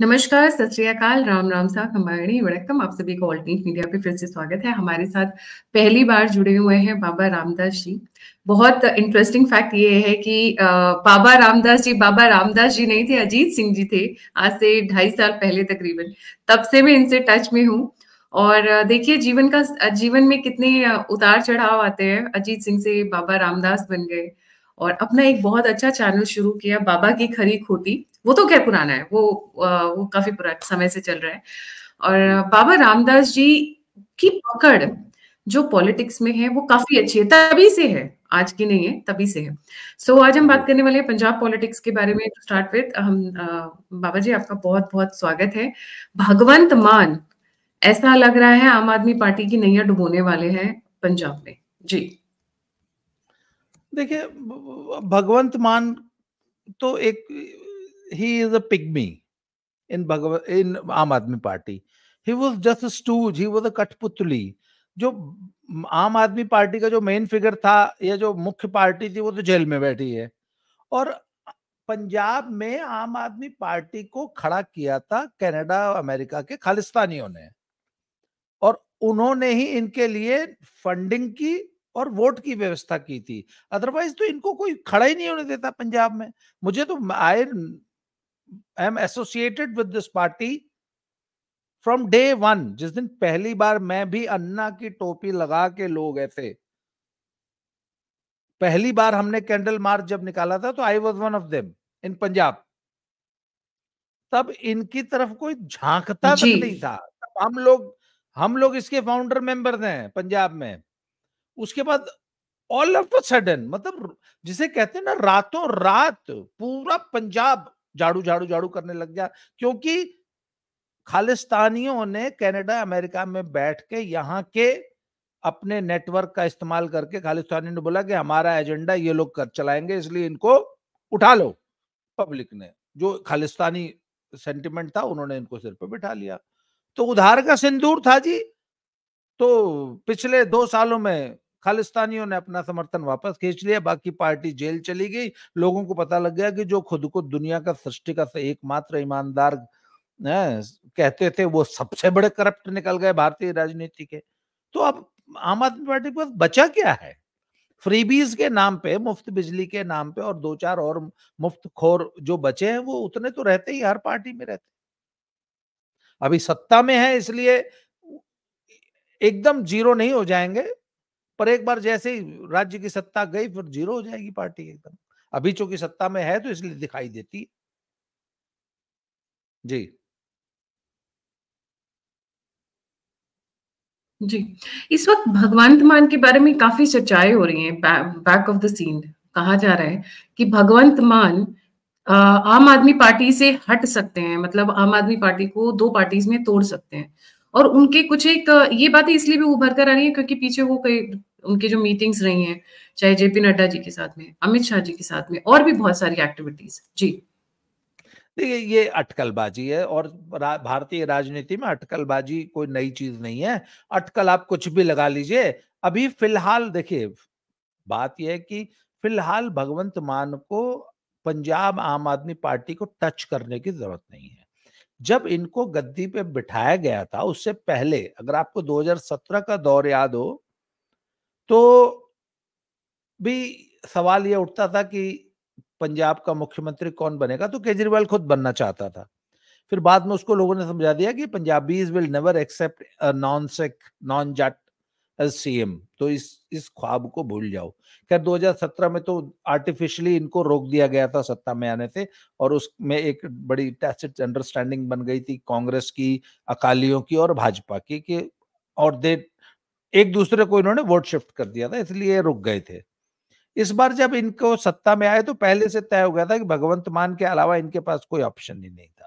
नमस्कार सत श्रीकाल राम राम साहब हमारे वड़कम आप सभी को ऑल्टीट मीडिया पे फिर से स्वागत है हमारे साथ पहली बार जुड़े हुए हैं बाबा रामदास जी बहुत इंटरेस्टिंग फैक्ट ये है कि बाबा रामदास जी बाबा रामदास जी नहीं थे अजीत सिंह जी थे आज से ढाई साल पहले तकरीबन तब से मैं इनसे टच में हूँ और देखिए जीवन का जीवन में कितने उतार चढ़ाव आते हैं अजीत सिंह से बाबा रामदास बन गए और अपना एक बहुत अच्छा चैनल शुरू किया बाबा की खरी खोटी वो तो क्या पुराना है वो वो काफी पुराने समय से चल रहा है और बाबा रामदास जी की पकड़ जो पॉलिटिक्स में है वो काफी अच्छी है तभी से है आज की नहीं है तभी से है सो so, आज हम बात करने वाले हैं पंजाब पॉलिटिक्स के बारे में स्टार्ट विद हम बाबा जी आपका बहुत बहुत स्वागत है भगवंत मान ऐसा लग रहा है आम आदमी पार्टी की नैया डुबोने वाले हैं पंजाब में जी देखिए भगवंत मान तो एक he is a pygmy in Bhagav in Aam Aadmi Party. He was just a stooge. He was a कठपुतली जो आम आदमी पार्टी का जो मेन फिगर था या जो मुख्य पार्टी थी वो तो जेल में बैठी है और पंजाब में आम आदमी पार्टी को खड़ा किया था कनाडा अमेरिका के खालिस्तानियों ने और उन्होंने ही इनके लिए फंडिंग की और वोट की व्यवस्था की थी अदरवाइज तो इनको कोई खड़ा ही नहीं होने देता पंजाब में मुझे तो I I am associated with this party from day one जिस दिन पहली बार मैं भी अन्ना की टोपी लगा के लोग ऐसे पहली बार हमने कैंडल मार्च जब निकाला था तो I was one of them in Punjab तब इनकी तरफ कोई झांकता तक नहीं था तब हम लोग हम लोग इसके फाउंडर मेंबर हैं पंजाब में उसके बाद ऑल ऑफ अ सडन मतलब जिसे कहते हैं ना रातों रात पूरा पंजाब झाड़ू झाड़ू झाड़ू करने लग गया क्योंकि खालिस्तानियों ने कनाडा अमेरिका में बैठ के यहाँ के अपने नेटवर्क का इस्तेमाल करके खालिस्तानियों ने बोला कि हमारा एजेंडा ये लोग कर चलाएंगे इसलिए इनको उठा लो पब्लिक ने जो खालिस्तानी सेंटिमेंट था उन्होंने इनको सिर पर बिठा लिया तो उधार का सिंदूर था जी तो पिछले दो सालों में खालिस्तानियों ने अपना समर्थन वापस खींच लिया बाकी पार्टी जेल चली गई लोगों को पता लग गया कि जो खुद को दुनिया का सृष्टि का एकमात्र ईमानदार कहते थे वो सबसे बड़े करप्ट निकल गए भारतीय राजनीति के तो अब आम आदमी पार्टी के पास बचा क्या है फ्रीबीज के नाम पे मुफ्त बिजली के नाम पे और दो चार और मुफ्त खोर जो बचे हैं वो उतने तो रहते ही हर पार्टी में रहते अभी सत्ता में है इसलिए एकदम जीरो नहीं हो जाएंगे पर एक बार जैसे ही राज्य की सत्ता गई फिर जीरो हो जाएगी पार्टी एकदम अभी चूंकि सत्ता में है तो इसलिए दिखाई देती है जी जी इस वक्त भगवंत मान के बारे में काफी चर्चाएं हो रही हैं बैक ऑफ द सीन कहा जा रहा है कि भगवंत मान आम आदमी पार्टी से हट सकते हैं मतलब आम आदमी पार्टी को दो पार्टीज में तोड़ सकते हैं और उनके कुछ एक ये बातें इसलिए भी उभर कर आ रही है क्योंकि पीछे वो कई उनकी जो मीटिंग्स रही हैं चाहे जेपी नड्डा जी के साथ में अमित शाह जी के साथ में और भी बहुत सारी एक्टिविटीज जी देखिए ये अटकलबाजी है और रा, भारतीय राजनीति में अटकलबाजी कोई नई चीज नहीं है अटकल आप कुछ भी लगा लीजिए अभी फिलहाल देखिए बात यह है कि फिलहाल भगवंत मान को पंजाब आम आदमी पार्टी को टच करने की जरूरत नहीं है जब इनको गद्दी पे बिठाया गया था उससे पहले अगर आपको 2017 का दौर याद हो तो भी सवाल यह उठता था कि पंजाब का मुख्यमंत्री कौन बनेगा तो केजरीवाल खुद बनना चाहता था फिर बाद में उसको लोगों ने समझा दिया कि Punjabis will never accept non Sikh non Jat C तो इस इस ख्वाब को भूल जाओ खैर 2017 में तो आर्टिफिशियली इनको रोक दिया गया था सत्ता में आने से और उसमें एक बड़ी टैसिट अंडरस्टैंडिंग बन गई थी कांग्रेस की अकालियों की और भाजपा की कि और दे एक दूसरे को इन्होंने वोट शिफ्ट कर दिया था इसलिए रुक गए थे इस बार जब इनको सत्ता में आए तो पहले से तय हो गया था कि भगवंत मान के अलावा इनके पास कोई ऑप्शन ही नहीं था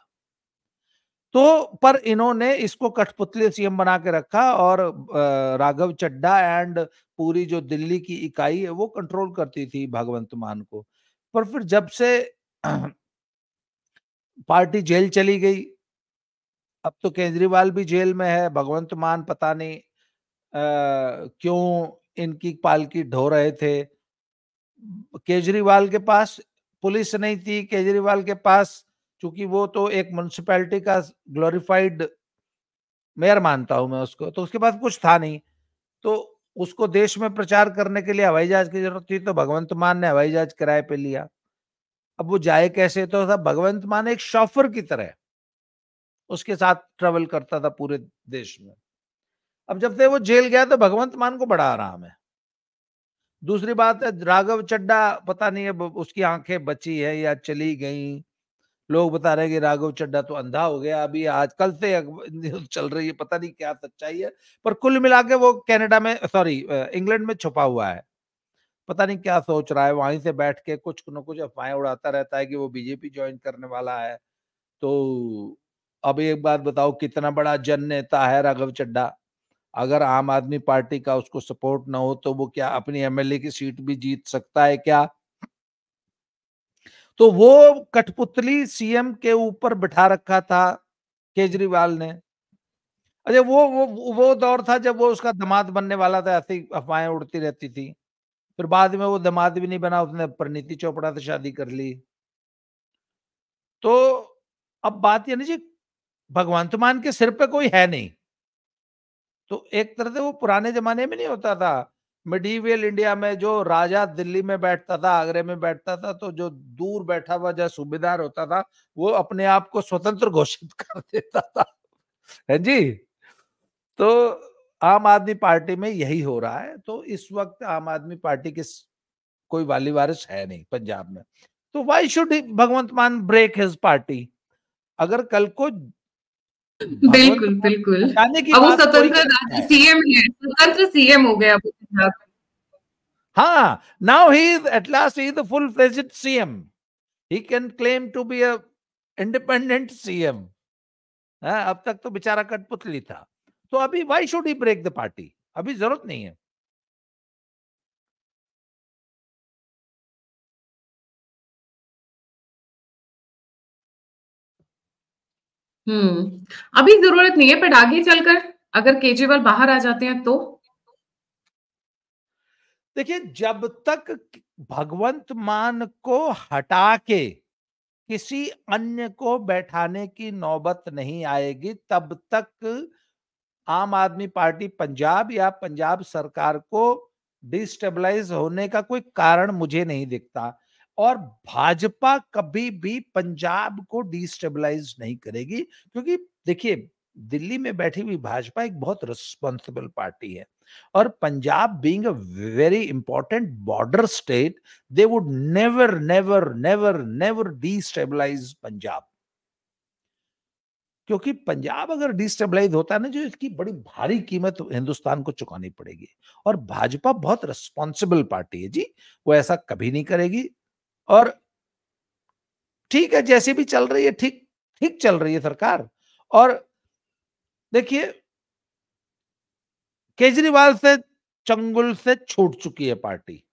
तो पर इन्होंने इसको कठपुतले सीएम बना के रखा और राघव चड्डा एंड पूरी जो दिल्ली की इकाई है वो कंट्रोल करती थी भगवंत मान को पर फिर जब से पार्टी जेल चली गई अब तो केजरीवाल भी जेल में है भगवंत मान पता नहीं क्यों इनकी पालकी ढो रहे थे केजरीवाल के पास पुलिस नहीं थी केजरीवाल के पास चूंकि वो तो एक म्यूनसिपैलिटी का ग्लोरिफाइड मेयर मानता हूं मैं उसको तो उसके पास कुछ था नहीं तो उसको देश में प्रचार करने के लिए हवाई जहाज की जरूरत थी तो भगवंत मान ने हवाई जहाज किराए पे लिया अब वो जाए कैसे तो था भगवंत मान एक शॉफर की तरह उसके साथ ट्रेवल करता था पूरे देश में अब जब से वो जेल गया तो भगवंत मान को बड़ा आराम है दूसरी बात है राघव चड्डा पता नहीं है उसकी आंखें बची है या चली गई लोग बता रहे हैं कि राघव चड्डा तो अंधा हो गया अभी आजकल से चल रही है पता नहीं क्या सच्चाई है पर कुल मिला के वो कनाडा में सॉरी इंग्लैंड में छुपा हुआ है पता नहीं क्या सोच रहा है वहीं से बैठ के कुछ न कुछ अफवाहें उड़ाता रहता है कि वो बीजेपी ज्वाइन करने वाला है तो अब एक बात बताओ कितना बड़ा जन नेता है राघव चड्डा अगर आम आदमी पार्टी का उसको सपोर्ट ना हो तो वो क्या अपनी एमएलए की सीट भी जीत सकता है क्या तो वो कठपुतली सीएम के ऊपर बिठा रखा था केजरीवाल ने अरे वो वो वो दौर था जब वो उसका दमाद बनने वाला था ऐसी अफवाहें उड़ती रहती थी फिर बाद में वो दमाद भी नहीं बना उसने परिणीति चोपड़ा से शादी कर ली तो अब बात नहीं जी भगवंत तो मान के सिर पे कोई है नहीं तो एक तरह से वो पुराने जमाने में नहीं होता था मिडीवियल इंडिया में जो राजा दिल्ली में बैठता था आगरे में बैठता था तो जो दूर बैठा हुआ जो सूबेदार होता था वो अपने आप को स्वतंत्र घोषित कर देता था है जी तो आम आदमी पार्टी में यही हो रहा है तो इस वक्त आम आदमी पार्टी के कोई वाली वारिस है नहीं पंजाब में तो वाई शुड भगवंत मान ब्रेक हिज पार्टी अगर कल को बिल्कुल बिल्कुल अब वो स्वतंत्र सीएम है स्वतंत्र सीएम हो गया हाँ now he is at last he is the full fledged CM he can claim to be a independent CM अब तक तो बेचारा कठपुतली था तो अभी why should he break the party अभी जरूरत नहीं है हम्म अभी जरूरत नहीं है बट आगे चलकर अगर केजरीवाल बाहर आ जाते हैं तो देखिए जब तक भगवंत मान को हटा के किसी अन्य को बैठाने की नौबत नहीं आएगी तब तक आम आदमी पार्टी पंजाब या पंजाब सरकार को डिस्टेबलाइज होने का कोई कारण मुझे नहीं दिखता और भाजपा कभी भी पंजाब को डिस्टेबलाइज नहीं करेगी क्योंकि देखिए दिल्ली में बैठी हुई भाजपा एक बहुत रिस्पॉन्सिबल पार्टी है और Punjab being a very important border state they would never never never never destabilise Punjab क्योंकि पंजाब अगर डिस्टेबलाइज होता है ना जो इसकी बड़ी भारी कीमत हिंदुस्तान को चुकानी पड़ेगी और भाजपा बहुत रिस्पॉन्सिबल पार्टी है जी वो ऐसा कभी नहीं करेगी और ठीक है जैसे भी चल रही है ठीक ठीक चल रही है सरकार और देखिए केजरीवाल से चंगुल से छूट चुकी है पार्टी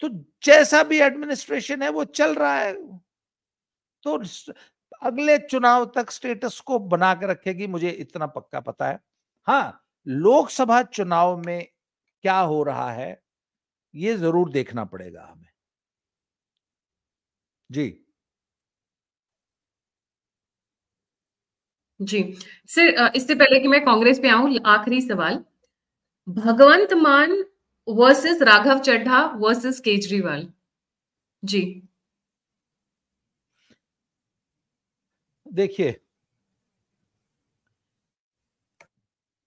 तो जैसा भी एडमिनिस्ट्रेशन है वो चल रहा है तो अगले चुनाव तक स्टेटस को बना के रखेगी मुझे इतना पक्का पता है हाँ लोकसभा चुनाव में क्या हो रहा है ये जरूर देखना पड़ेगा हमें जी जी सर इससे पहले कि मैं कांग्रेस पे आऊं आखिरी सवाल भगवंत मान वर्सेस राघव चड्ढा वर्सेस केजरीवाल जी देखिए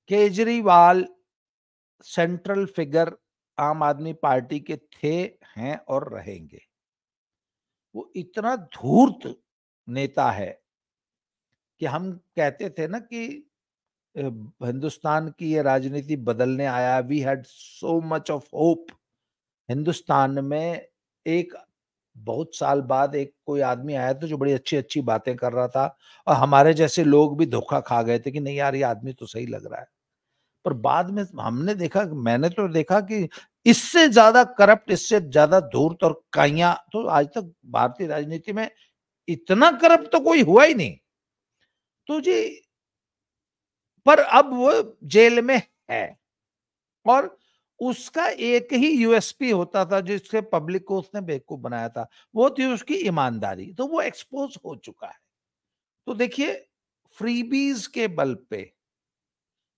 केजरीवाल सेंट्रल फिगर आम आदमी पार्टी के थे हैं और रहेंगे वो इतना धूर्त नेता है कि हम कहते थे ना कि हिंदुस्तान की ये राजनीति बदलने आया we had so much of hope Hindustan में एक बहुत साल बाद एक कोई आदमी आया था जो बड़ी अच्छी अच्छी बातें कर रहा था और हमारे जैसे लोग भी धोखा खा गए थे कि नहीं यार ये आदमी तो सही लग रहा है पर बाद में हमने देखा मैंने तो देखा कि इससे ज्यादा करप्ट इससे ज्यादा धूर्त और काइया तो आज तक भारतीय राजनीति में इतना करप्ट तो कोई हुआ ही नहीं तो जी पर अब वो जेल में है और उसका एक ही यूएसपी होता था जिसके पब्लिक को उसने बेवकूफ बनाया था वो थी उसकी ईमानदारी तो वो एक्सपोज हो चुका है तो देखिए फ्रीबीज के बल पे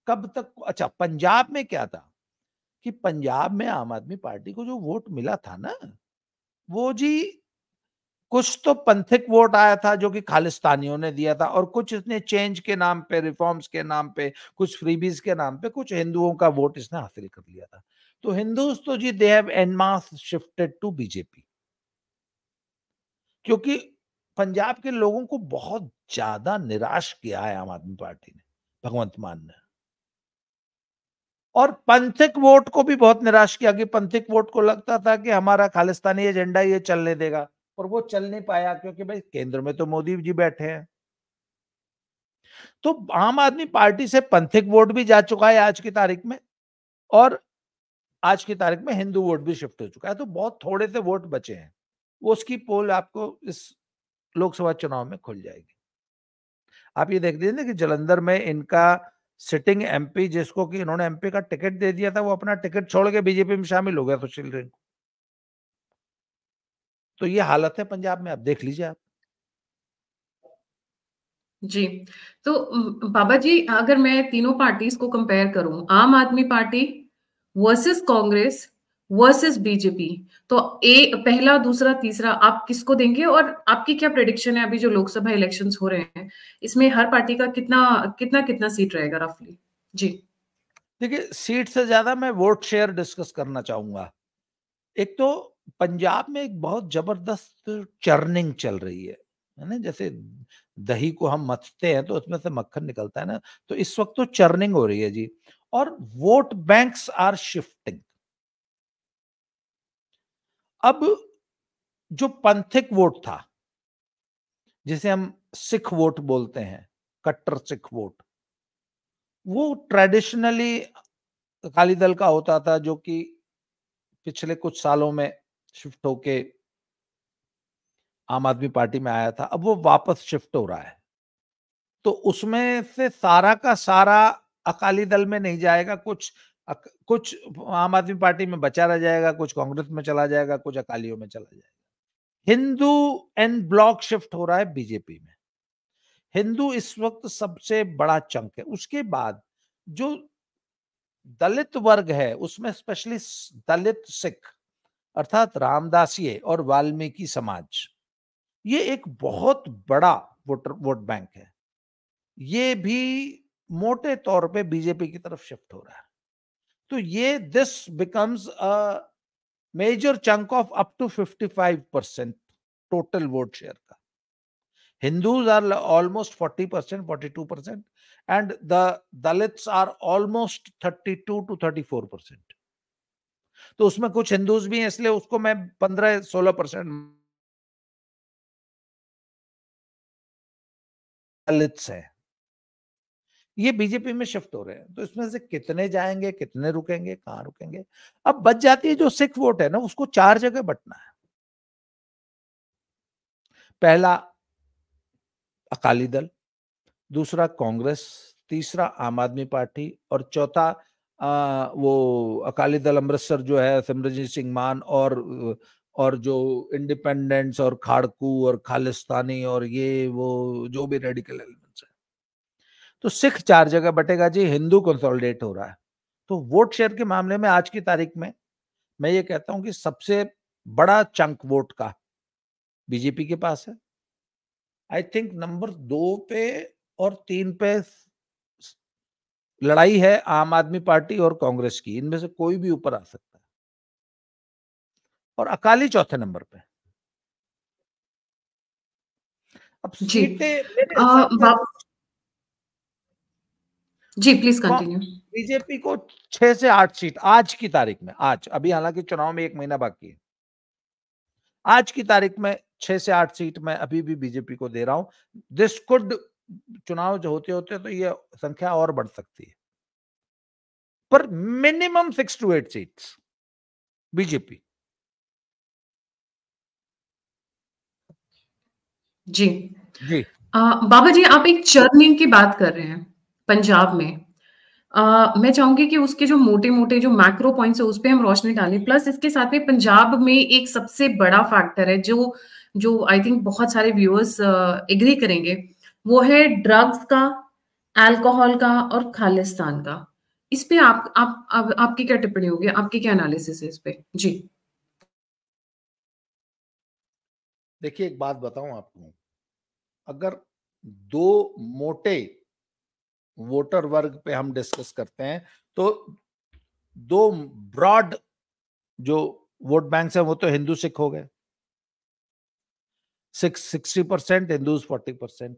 कब तक अच्छा पंजाब में क्या था कि पंजाब में आम आदमी पार्टी को जो वोट मिला था ना वो जी कुछ तो पंथिक वोट आया था जो कि खालिस्तानियों ने दिया था और कुछ इसने चेंज के नाम पे रिफॉर्म्स के नाम पे कुछ फ्रीबीज के नाम पे कुछ हिंदुओं का वोट इसने हासिल कर लिया था तो हिंदू तो जी they have en masse shifted to BJP क्योंकि पंजाब के लोगों को बहुत ज्यादा निराश किया है आम आदमी पार्टी ने भगवंत मान ने और पंथिक वोट को भी बहुत निराश किया कि पंथिक वोट को लगता था कि हमारा खालिस्तानी एजेंडा ये चलने देगा और वो चल नहीं पाया क्योंकि भाई केंद्र में तो मोदी जी बैठे हैं तो आम आदमी पार्टी से पंथिक वोट भी जा चुका है आज की तारीख में और आज की तारीख में हिंदू वोट भी शिफ्ट हो चुका है तो बहुत थोड़े से वोट बचे हैं वो उसकी पोल आपको इस लोकसभा चुनाव में खुल जाएगी आप ये देख लीजिए ना कि जलंधर में इनका सिटिंग एमपी जिसको कि इन्होंने एमपी का टिकट दे दिया था वो अपना टिकट छोड़ के बीजेपी में शामिल हो गया सुशील रिंकू तो ये हालत है पंजाब में आप देख लीजिए आप जी तो बाबा जी अगर मैं तीनों पार्टीज को कंपेयर करूं Aam Aadmi party versus Congress versus BJP तो ए पहला दूसरा तीसरा आप किसको देंगे और आपकी क्या प्रेडिक्शन है अभी जो लोकसभा इलेक्शन हो रहे हैं इसमें हर पार्टी का कितना कितना कितना सीट रहेगा रफली जी देखिए सीट से ज्यादा मैं वोट शेयर डिस्कस करना चाहूंगा एक तो पंजाब में एक बहुत जबरदस्त चर्निंग चल रही है है ना जैसे दही को हम मथते हैं तो उसमें से मक्खन निकलता है ना तो इस वक्त तो चर्निंग हो रही है जी और वोट बैंक्स आर शिफ्टिंग अब जो पंथिक वोट था जिसे हम सिख वोट बोलते हैं कट्टर सिख वोट वो ट्रेडिशनली अकाली दल का होता था जो कि पिछले कुछ सालों में शिफ्ट होके आम आदमी पार्टी में आया था अब वो वापस शिफ्ट हो रहा है तो उसमें से सारा का सारा अकाली दल में नहीं जाएगा कुछ कुछ आम आदमी पार्टी में बचा रह जाएगा कुछ कांग्रेस में चला जाएगा कुछ अकालियों में चला जाएगा हिंदू एंड ब्लॉक शिफ्ट हो रहा है बीजेपी में हिंदू इस वक्त सबसे बड़ा चंक है उसके बाद जो दलित वर्ग है उसमें स्पेशली दलित सिख अर्थात रामदासी और वाल्मीकि समाज ये एक बहुत बड़ा वोटर वोट बैंक है ये भी मोटे तौर पे बीजेपी की तरफ शिफ्ट हो रहा है तो ये this becomes a major chunk of up to fifty five percent total vote share का Hindus are almost forty percent forty two percent and the Dalit are almost thirty two two thirty four percent तो उसमें कुछ Hindus भी हैं इसलिए उसको मैं पंद्रह सोलह परसेंट दलित्स है ये बीजेपी में शिफ्ट हो रहे हैं तो इसमें से कितने जाएंगे कितने रुकेंगे कहाँ रुकेंगे अब बच जाती है जो सिख वोट है ना उसको चार जगह बटना है पहला अकाली दल दूसरा कांग्रेस तीसरा आम आदमी पार्टी और चौथा वो अकाली दल अमृतसर जो है सिमरजीत सिंह मान और और जो इंडिपेंडेंस और खाड़कू और खालिस्तानी और ये वो जो भी रेडिकल एलिमेंट तो सिख चार जगह बटेगा जी हिंदू कंसोलिडेट हो रहा है तो वोट शेयर के मामले में आज की तारीख में मैं ये कहता हूं कि सबसे बड़ा चंक वोट का बीजेपी के पास है आई थिंक नंबर दो पे और तीन पे लड़ाई है आम आदमी पार्टी और कांग्रेस की इनमें से कोई भी ऊपर आ सकता है और अकाली चौथे नंबर पे अब सीटें जी प्लीज कंटिन्यू बीजेपी को छह से आठ सीट आज की तारीख में आज अभी हालांकि चुनाव में एक महीना बाकी है आज की तारीख में छह से आठ सीट मैं अभी भी बीजेपी को दे रहा हूं दिस कुड चुनाव जो होते होते तो ये संख्या और बढ़ सकती है पर minimum six to eight seats BJP जी जी आ, बाबा जी आप एक चर्निंग की बात कर रहे हैं पंजाब में Uh, मैं चाहूंगी कि उसके जो मोटे मोटे जो मैक्रो पॉइंट्स है उस पर हम रोशनी डालें प्लस इसके साथ में पंजाब में एक सबसे बड़ा फैक्टर है जो जो आई थिंक बहुत सारे व्यूअर्स एग्री uh, करेंगे वो है ड्रग्स का अल्कोहल का और खालिस्तान का इस पे आप आप, आप आपकी क्या टिप्पणी होगी आपकी क्या एनालिसिस है इस पे जी देखिए एक बात बताऊं आपको अगर दो मोटे वोटर वर्ग पे हम डिस्कस करते हैं तो दो ब्रॉड जो वोट बैंक है वो तो हिंदू सिख हो गए Sikh sixty percent Hindu forty percent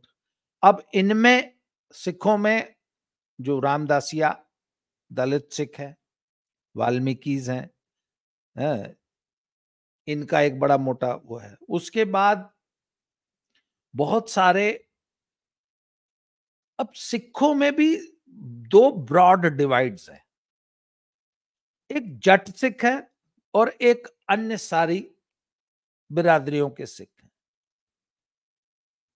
अब इनमें सिखों में जो रामदासिया दलित सिख है वाल्मीकिज हैं है, इनका एक बड़ा मोटा वो है उसके बाद बहुत सारे अब सिखों में भी दो ब्रॉड डिवाइड्स हैं एक जट सिख है और एक अन्य सारी बिरादरियों के सिख हैं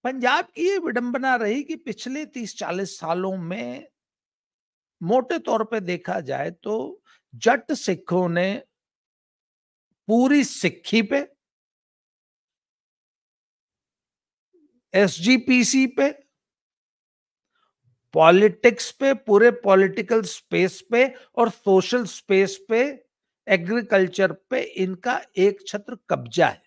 पंजाब की ये विडंबना रही कि पिछले तीस चालीस सालों में मोटे तौर पे देखा जाए तो जट सिखों ने पूरी सिक्खी पे एसजीपीसी पे पॉलिटिक्स पे पूरे पॉलिटिकल स्पेस पे और सोशल स्पेस पे एग्रीकल्चर पे इनका एक छत्र कब्जा है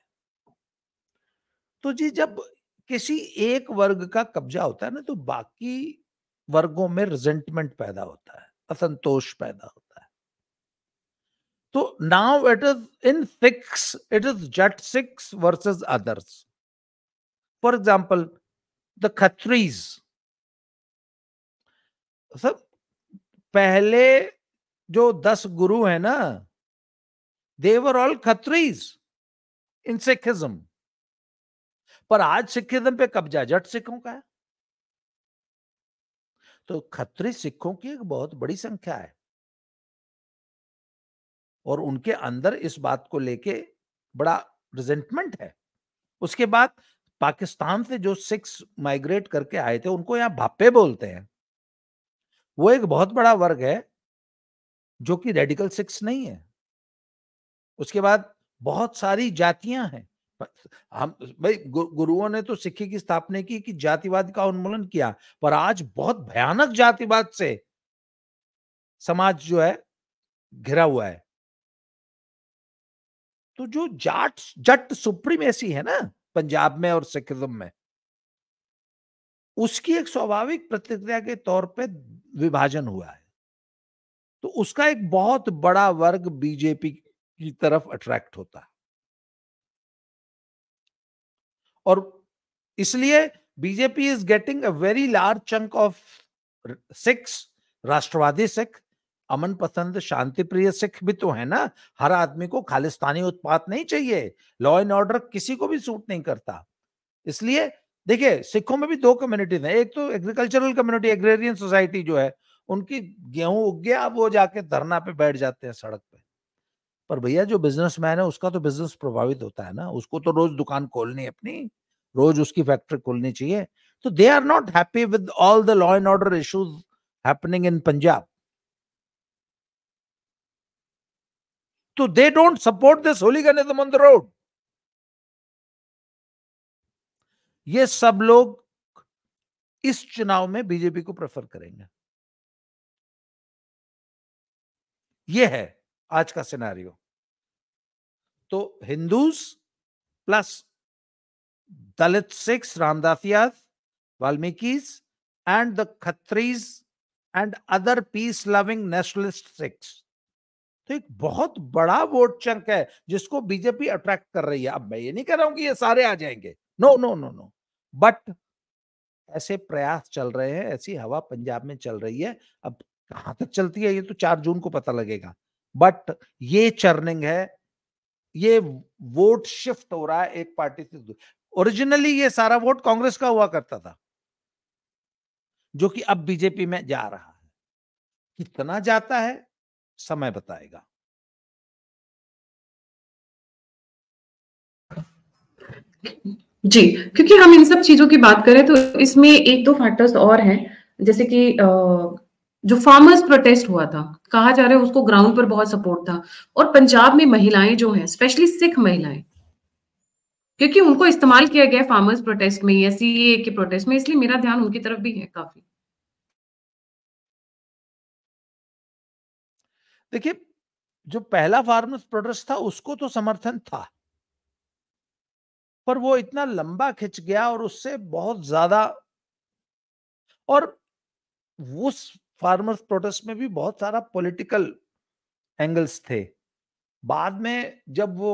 तो जी जब किसी एक वर्ग का कब्जा होता है ना तो बाकी वर्गों में रिजेंटमेंट पैदा होता है असंतोष पैदा होता है तो now it is in Sikhs it is Jat Sikhs versus others for example the Khatris सब पहले जो दस गुरु है ना देवर ऑल खत्रीज इन सिखिज्म पर आज सिखिज्म पे कब्जा जट सिखों का है तो खत्री सिखों की एक बहुत बड़ी संख्या है और उनके अंदर इस बात को लेके बड़ा रिजेंटमेंट है उसके बाद पाकिस्तान से जो सिख माइग्रेट करके आए थे उनको यहां भापे बोलते हैं वो एक बहुत बड़ा वर्ग है जो कि रेडिकल सिक्स नहीं है उसके बाद बहुत सारी जातियां हैं हम भाई गु, गुरुओं ने तो सिक्खी की स्थापना की कि जातिवाद का उन्मूलन किया पर आज बहुत भयानक जातिवाद से समाज जो है घिरा हुआ है तो जो जाट जट सुप्रीम ऐसी है ना पंजाब में और सिखिज्म में उसकी एक स्वाभाविक प्रतिक्रिया के तौर पे विभाजन हुआ है तो उसका एक बहुत बड़ा वर्ग बीजेपी की तरफ अट्रैक्ट होता है और इसलिए BJP is getting a very large chunk of Sikhs राष्ट्रवादी सिख अमन पसंद शांति प्रिय सिख भी तो है ना हर आदमी को खालिस्तानी उत्पात नहीं चाहिए लॉ एंड ऑर्डर किसी को भी सूट नहीं करता इसलिए देखिए सिखों में भी दो कम्युनिटीज हैं एक तो एग्रीकल्चरल कम्युनिटी एग्रेरियन सोसाइटी जो है उनकी गेहूं उग गया अब वो जाके धरना पे बैठ जाते हैं सड़क पे पर भैया जो बिजनेसमैन है उसका तो बिजनेस प्रभावित होता है ना उसको तो रोज दुकान खोलनी अपनी रोज उसकी फैक्ट्री खोलनी चाहिए तो they are not happy with all the law and order issues happening in Punjab तो they don't support this holy on the road ये सब लोग इस चुनाव में बीजेपी को प्रेफर करेंगे ये है आज का सिनारियो तो Hindus plus Dalit Sikhs Ramdas Valmiki and the Khatris and other peace loving nationalist Sikhs तो एक बहुत बड़ा वोट चंक है जिसको बीजेपी अट्रैक्ट कर रही है अब मैं ये नहीं कह रहा हूं कि ये सारे आ जाएंगे no no no no but ऐसे प्रयास चल रहे हैं ऐसी हवा पंजाब में चल रही है अब कहां तक चलती है ये तो चार जून को पता लगेगा बट ये चर्निंग है ये वोट शिफ्ट हो रहा है एक पार्टी से ओरिजिनली ये सारा वोट कांग्रेस का हुआ करता था जो कि अब बीजेपी में जा रहा है कितना जाता है समय बताएगा जी क्योंकि हम इन सब चीजों की बात करें तो इसमें एक दो फैक्टर्स और हैं जैसे कि जो फार्मर्स प्रोटेस्ट हुआ था कहा जा रहा है उसको ग्राउंड पर बहुत सपोर्ट था और पंजाब में महिलाएं जो हैं स्पेशली सिख महिलाएं क्योंकि उनको इस्तेमाल किया गया फार्मर्स प्रोटेस्ट में या ए e के प्रोटेस्ट में इसलिए मेरा ध्यान उनकी तरफ भी है काफी देखिए जो पहला फार्मर्स प्रोटेस्ट था उसको तो समर्थन था पर वो इतना लंबा खिंच गया और उससे बहुत ज्यादा और उस फार्मर्स प्रोटेस्ट में भी बहुत सारा पॉलिटिकल एंगल्स थे बाद में जब वो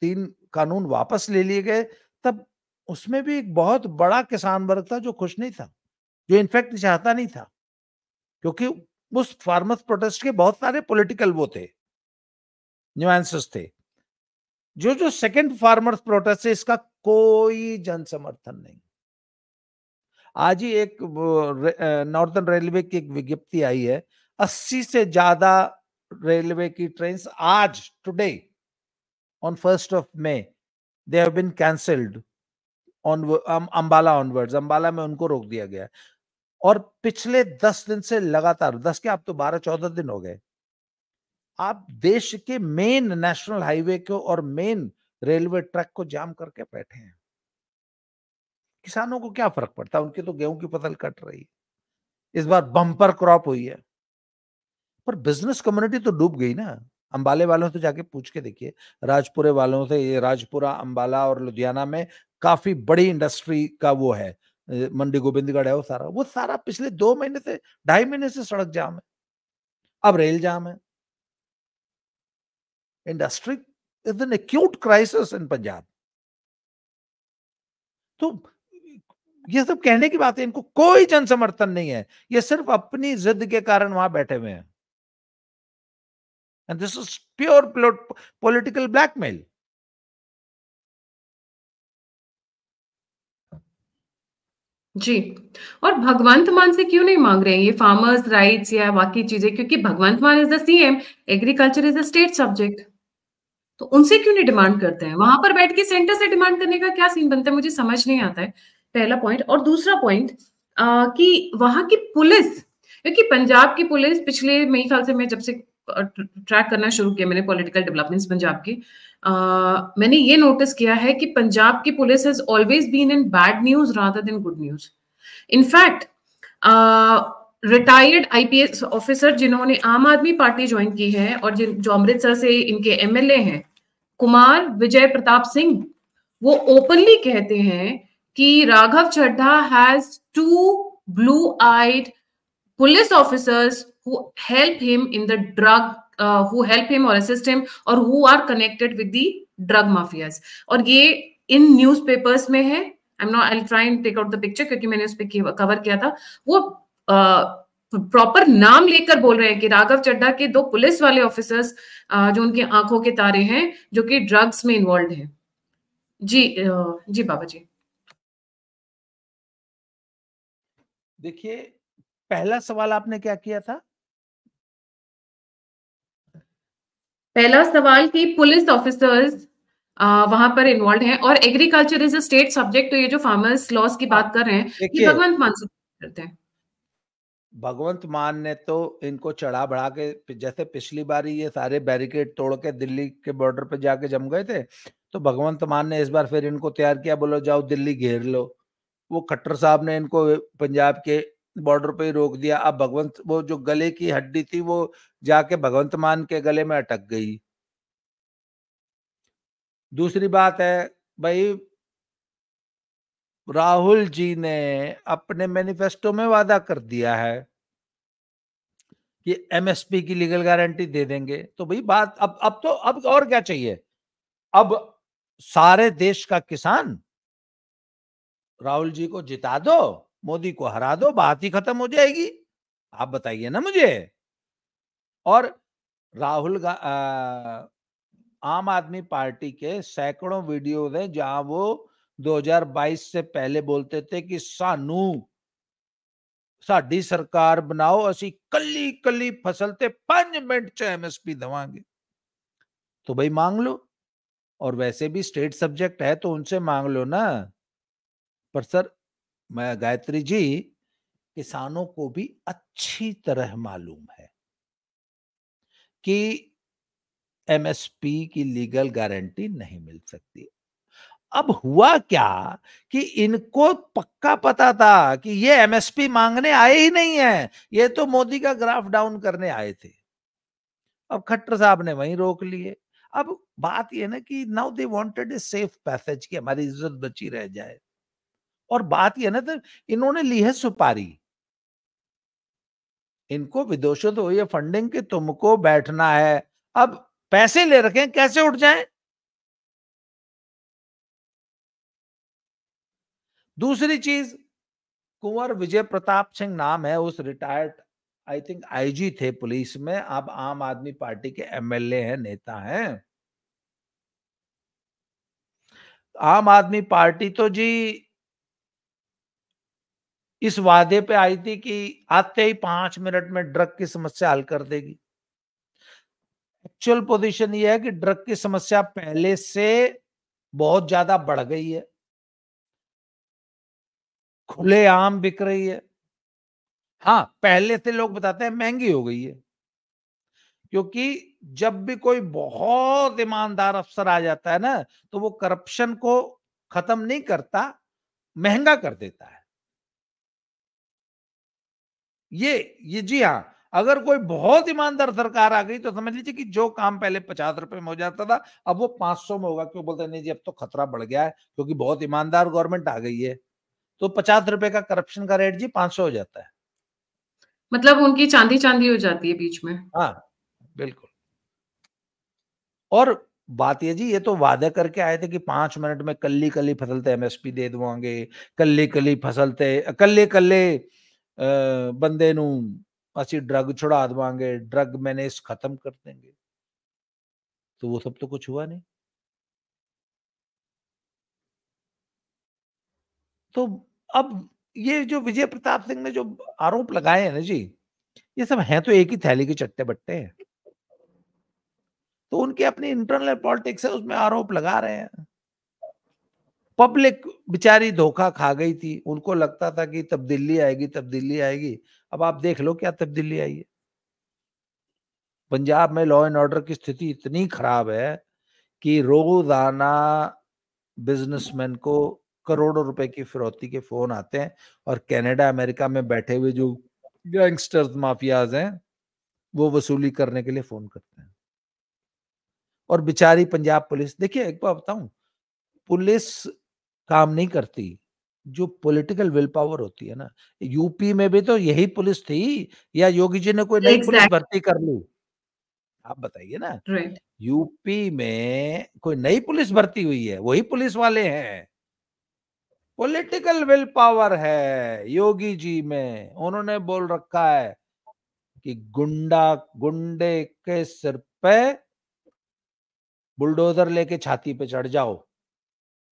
तीन कानून वापस ले लिए गए तब उसमें भी एक बहुत बड़ा किसान वर्ग था जो खुश नहीं था जो इनफैक्ट चाहता नहीं था क्योंकि उस फार्मर्स प्रोटेस्ट के बहुत सारे पॉलिटिकल वो थे थे जो जो सेकंड फार्मर्स प्रोटेस्ट है इसका कोई जन समर्थन नहीं आज ही एक नॉर्दर्न रेलवे की एक विज्ञप्ति आई है अस्सी से ज्यादा रेलवे की ट्रेन आज today on first of May they have been cancelled on Ambala onwards Ambala में उनको रोक दिया गया और पिछले दस दिन से लगातार दस के आप तो बारह चौदह दिन हो गए आप देश के मेन नेशनल हाईवे को और मेन रेलवे ट्रैक को जाम करके बैठे हैं किसानों को क्या फर्क पड़ता है उनकी तो गेहूं की फसल कट रही है इस बार बम्पर क्रॉप हुई है पर बिजनेस कम्युनिटी तो डूब गई ना अंबाले वालों से जाके पूछ के देखिए राजपुरे वालों से ये राजपुरा अंबाला और लुधियाना में काफी बड़ी इंडस्ट्री का वो है मंडी गोविंदगढ़ है वो सारा वो सारा पिछले दो महीने से ढाई महीने से सड़क जाम है अब रेल जाम है industry is an acute crisis in Punjab तो ये सब कहने की बात है इनको कोई जन समर्थन नहीं है ये सिर्फ अपनी जिद के कारण वहां बैठे हुए हैं and this is pure political blackmail जी और भगवंत मान से क्यों नहीं मांग रहे हैं ये फार्मर्स राइट्स या बाकी चीजें क्योंकि Bhagwant Mann is the CM agriculture is the state subject तो उनसे क्यों नहीं डिमांड करते हैं वहां पर बैठ के सेंटर से डिमांड करने का क्या सीन बनता है मुझे समझ नहीं आता है पहला पॉइंट और दूसरा पॉइंट कि वहां की पुलिस क्योंकि पंजाब की पुलिस पिछले मई साल से मैं जब से ट्रैक करना शुरू किया मैंने पॉलिटिकल डेवलपमेंट्स पंजाब की आ, मैंने ये नोटिस किया है कि पंजाब की police has always been in bad news rather than good news in fact retired IPS officer जिन्होंने आम आदमी पार्टी ज्वाइन की है और जिन जो अमृतसर से इनके एमएलए हैं कुमार विजय प्रताप सिंह वो ओपनली कहते हैं कि Raghav Chadha has two blue eyed police officers who help him in the drug who help him और असिस्ट हिम और who are connected with with drug mafias और ये इन न्यूज़पेपर्स में है I am not I try and take out the picture क्योंकि मैंने उस पर कवर किया था वो प्रॉपर नाम लेकर बोल रहे हैं कि राघव चड्डा के दो पुलिस वाले ऑफिसर्स जो उनके आंखों के तारे हैं जो कि ड्रग्स में इन्वॉल्व हैं जी जी बाबा जी देखिए पहला सवाल आपने क्या किया था पहला सवाल कि पुलिस ऑफिसर्स वहां पर इन्वॉल्व हैं और agriculture is a state subject तो ये जो फार्मर्स लॉस की बात हाँ, कर रहे हैं ये भगवंत मान करते हैं भगवंत मान ने तो इनको चढ़ा बढ़ा के जैसे पिछली बार ये सारे बैरिकेड तोड़ के दिल्ली के बॉर्डर पे जाके जम गए थे तो भगवंत मान ने इस बार फिर इनको तैयार किया बोलो जाओ दिल्ली घेर लो वो खट्टर साहब ने इनको पंजाब के बॉर्डर पे ही रोक दिया अब भगवंत वो जो गले की हड्डी थी वो जाके भगवंत मान के गले में अटक गई दूसरी बात है भाई राहुल जी ने अपने मैनिफेस्टो में वादा कर दिया है कि एमएसपी की लीगल गारंटी दे देंगे तो भाई बात अब अब तो अब और क्या चाहिए अब सारे देश का किसान राहुल जी को जिता दो मोदी को हरा दो बात ही खत्म हो जाएगी आप बताइए ना मुझे और राहुल आ, आम आदमी पार्टी के सैकड़ों वीडियो है जहां वो 2022 से ਪਹਿਲੇ ਬੋਲਤੇ ਥੇ ਕਿ ਸਾਨੂੰ बनाओ ਸਰਕਾਰ कली कली फसल ਕੱਲੀ पांच मिनट च एम एस पी ਦਵਾਂਗੇ तो भाई मांग लो और वैसे भी स्टेट सब्जेक्ट है तो उनसे मांग लो ना पर सर मैं गायत्री जी किसानों को भी अच्छी तरह मालूम है कि एमएसपी की लीगल गारंटी नहीं मिल सकती अब हुआ क्या कि इनको पक्का पता था कि ये एमएसपी मांगने आए ही नहीं है ये तो मोदी का ग्राफ डाउन करने आए थे अब खट्टर साहब ने वहीं रोक लिए अब बात यह ना कि now they wanted a safe passage की हमारी इज्जत बची रह जाए और बात यह ना तो इन्होंने ली है सुपारी इनको विदोषित तो ये फंडिंग के तुमको बैठना है अब पैसे ले रखे कैसे उठ जाए दूसरी चीज कुंवर विजय प्रताप सिंह नाम है उस रिटायर्ड आई थिंक आईजी थे पुलिस में अब आम आदमी पार्टी के एमएलए हैं नेता हैं आम आदमी पार्टी तो जी इस वादे पे आई थी कि आते ही पांच मिनट में ड्रग की समस्या हल कर देगी एक्चुअल पोजीशन ये है कि ड्रग की समस्या पहले से बहुत ज्यादा बढ़ गई है खुले आम बिक रही है हाँ पहले से लोग बताते हैं महंगी हो गई है क्योंकि जब भी कोई बहुत ईमानदार अफसर आ जाता है ना तो वो करप्शन को खत्म नहीं करता महंगा कर देता है ये ये जी हाँ अगर कोई बहुत ईमानदार सरकार आ गई तो समझ लीजिए कि जो काम पहले पचास रुपए में हो जाता था अब वो पांच सौ में होगा क्यों बोलते नहीं जी अब तो खतरा बढ़ गया है क्योंकि बहुत ईमानदार गवर्नमेंट आ गई है तो पचास रुपए का करप्शन का रेट जी पांच सौ हो जाता है मतलब उनकी चांदी चांदी हो जाती है बीच में हाँ बिल्कुल और बात ये जी ये तो वादा करके आए थे कि पांच मिनट में कल्ली कल्ली फसल एमएसपी दे दवांगे कल्ली कल्ली फसल ते कल्ले कल्ले बंदे नू असी ड्रग छुड़ा ਦਵਾਂਗੇ ड्रग मैनेज खत्म कर देंगे तो वो सब तो कुछ हुआ नहीं तो अब ये जो विजय प्रताप सिंह ने जो आरोप लगाए हैं ना जी ये सब हैं तो एक ही थैली के चट्टे बट्टे हैं तो उनके अपनी इंटरनल पॉलिटिक्स है उसमें आरोप लगा रहे हैं पब्लिक बेचारी धोखा खा गई थी उनको लगता था कि तब्दीली आएगी तब्दीली आएगी अब आप देख लो क्या तब्दीली आई है पंजाब में लॉ एंड ऑर्डर की स्थिति इतनी खराब है कि रोजाना बिजनेसमैन को करोड़ों रुपए की फिरौती के फोन आते हैं और कनाडा अमेरिका में बैठे हुए जो गैंगस्टर्स माफियाज हैं वो वसूली करने के लिए फोन करते हैं और बिचारी पंजाब पुलिस देखिए एक बार बताऊं पुलिस काम नहीं करती जो पॉलिटिकल विल पावर होती है ना यूपी में भी तो यही पुलिस थी या योगी जी ने कोई नई exactly. पुलिस भर्ती कर ली आप बताइए ना right. यूपी में कोई नई पुलिस भर्ती हुई है वही पुलिस वाले हैं पॉलिटिकल विल पावर है योगी जी में उन्होंने बोल रखा है कि गुंडा गुंडे के सिर पे बुलडोजर लेके छाती पे चढ़ जाओ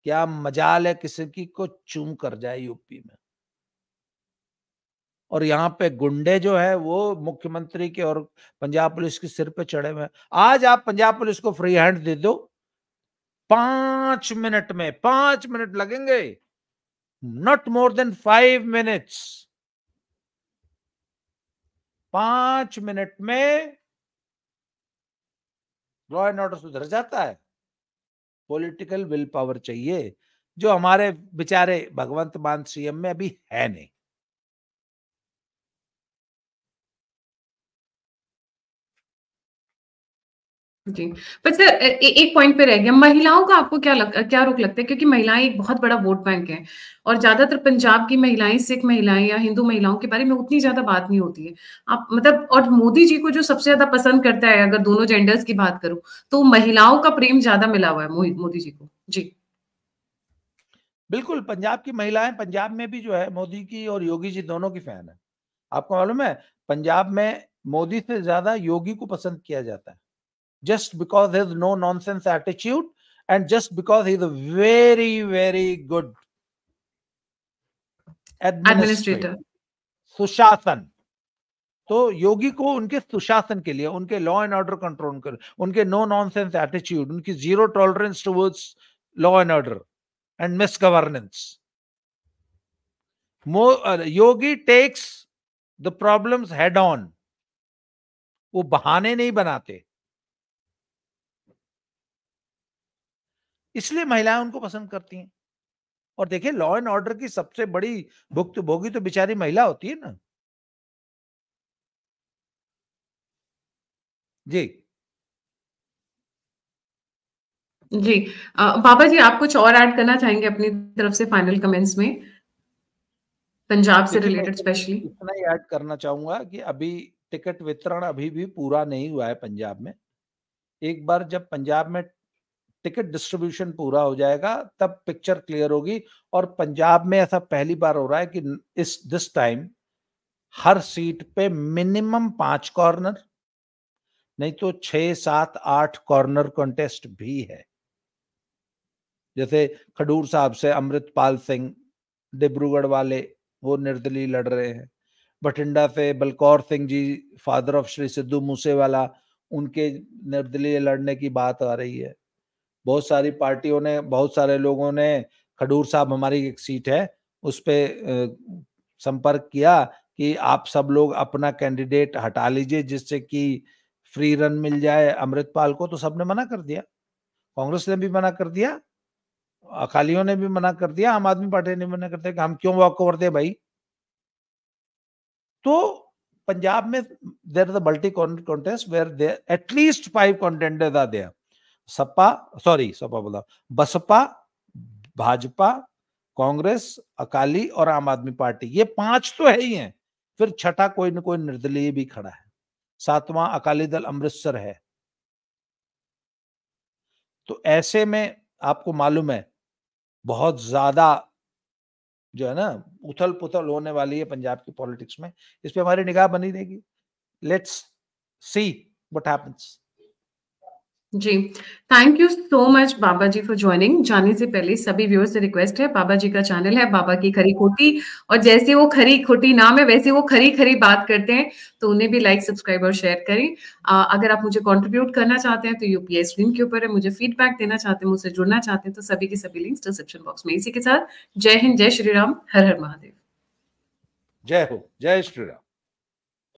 क्या मजाल है किसी की को चूम कर जाए यूपी में और यहाँ पे गुंडे जो है वो मुख्यमंत्री के और पंजाब पुलिस के सिर पे चढ़े हुए आज आप पंजाब पुलिस को फ्री हैंड दे दो पांच मिनट में पांच मिनट लगेंगे not more than five minutes पांच मिनट में लॉ एंड ऑर्डर सुधर जाता है पॉलिटिकल विल पावर चाहिए जो हमारे बेचारे भगवंत मान सीएम में अभी है नहीं जी पर सर एक पॉइंट पे रह गया महिलाओं का आपको क्या लग, क्या रोक लगता है क्योंकि महिलाएं एक बहुत बड़ा वोट बैंक है और ज्यादातर पंजाब की महिलाएं सिख महिलाएं या हिंदू महिलाओं के बारे में उतनी ज्यादा बात नहीं होती है आप मतलब और मोदी जी को जो सबसे ज्यादा पसंद करता है अगर दोनों जेंडर्स की बात करूं तो महिलाओं का प्रेम ज्यादा मिला हुआ है मोदी जी को जी बिल्कुल पंजाब की महिलाएं पंजाब में भी जो है मोदी की और योगी जी दोनों की फैन है आपको मालूम है पंजाब में मोदी से ज्यादा योगी को पसंद किया जाता है just because his no nonsense attitude and just because he's a very, very good administrator. सुशासन तो योगी को उनके सुशासन के लिए उनके लॉ एंड ऑर्डर कंट्रोल कर उनके नो नॉनसेंस एटीट्यूड उनकी zero tolerance towards law and order and misgovernance Yogi takes the problems head on वो बहाने नहीं बनाते इसलिए महिलाएं उनको पसंद करती हैं और देखिए लॉ एंड ऑर्डर की सबसे बड़ी भुक्त भोगी तो बेचारी महिला होती है ना जी जी आ, बाबा जी आप कुछ और ऐड करना चाहेंगे अपनी तरफ से फाइनल कमेंट्स में पंजाब से रिलेटेड तो स्पेशली इतना ही ऐड करना चाहूंगा कि अभी टिकट वितरण अभी भी पूरा नहीं हुआ है पंजाब में एक बार जब पंजाब में टिकट डिस्ट्रीब्यूशन पूरा हो जाएगा तब पिक्चर क्लियर होगी और पंजाब में ऐसा पहली बार हो रहा है कि इस दिस टाइम हर सीट पे मिनिमम पांच कॉर्नर नहीं तो छह सात आठ कॉर्नर कॉन्टेस्ट भी है जैसे खडूर साहब से अमृतपाल सिंह डिब्रूगढ़ वाले वो निर्दलीय लड़ रहे हैं बठिंडा से बलकौर सिंह जी फादर ऑफ श्री सिद्धू मूसेवाला उनके निर्दलीय लड़ने की बात आ रही है बहुत सारी पार्टियों ने बहुत सारे लोगों ने खडूर साहब हमारी एक सीट है उस पर संपर्क किया कि आप सब लोग अपना कैंडिडेट हटा लीजिए जिससे कि फ्री रन मिल जाए अमृतपाल को तो सबने मना कर दिया कांग्रेस ने भी मना कर दिया अकालियों ने भी मना कर दिया आम आदमी पार्टी ने भी मना दिया कि हम क्यों वॉक ओवर दे भाई तो पंजाब में there the multi contest where there at least five contended are there Sapa sorry Sapa बोला बसपा भाजपा कांग्रेस अकाली और आम आदमी पार्टी ये पांच तो है ही हैं फिर छठा कोई ना कोई निर्दलीय भी खड़ा है सातवां अकाली दल अमृतसर है तो ऐसे में आपको मालूम है बहुत ज्यादा जो है ना उथल पुथल होने वाली है पंजाब की पॉलिटिक्स में इस पर हमारी निगाह बनी रहेगी लेट्स सी वट हैपन्स जी thank you so much Baba ji for joining जाने से पहले सभी व्यूअर्स से रिक्वेस्ट है बाबा जी का चैनल है बाबा की खरी खोटी और जैसे वो खरी खोटी नाम है वैसे वो खरी खरी बात करते हैं तो उन्हें भी लाइक सब्सक्राइब और शेयर करें आ, अगर आप मुझे कंट्रीब्यूट करना चाहते हैं तो यूपीएस स्क्रीन के ऊपर है मुझे फीडबैक देना चाहते हैं मुझसे जुड़ना चाहते हैं तो सभी के सभी लिंक्स डिस्क्रिप्शन बॉक्स में इसी के साथ जय हिंद जय श्री राम हर हर महादेव जय हो जय श्री राम